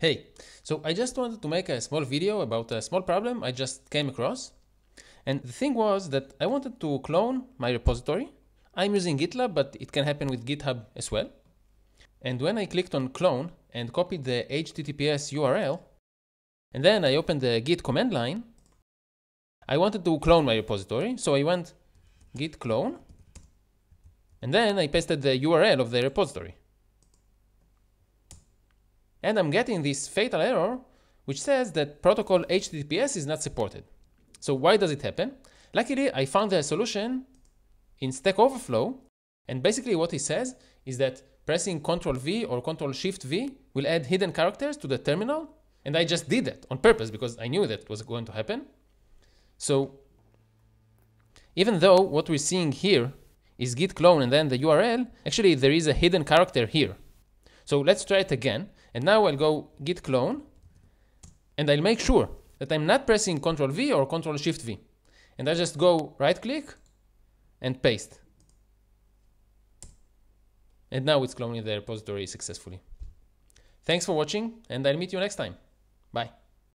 Hey, so I just wanted to make a small video about a small problem I just came across. And the thing was that I wanted to clone my repository. I'm using GitLab, but it can happen with GitHub as well. And when I clicked on clone and copied the HTTPS URL, and then I opened the git command line, I wanted to clone my repository. So I went git clone, and then I pasted the URL of the repository and I'm getting this fatal error which says that protocol HTTPS is not supported. So why does it happen? Luckily, I found a solution in Stack Overflow, and basically what it says is that pressing Ctrl V or Ctrl Shift V will add hidden characters to the terminal, and I just did that on purpose because I knew that was going to happen. So even though what we're seeing here is git clone and then the URL, actually there is a hidden character here. So let's try it again. And now I'll go git clone and I'll make sure that I'm not pressing Control V or Control Shift V. And I just go right click and paste. And now it's cloning the repository successfully. Thanks for watching and I'll meet you next time. Bye.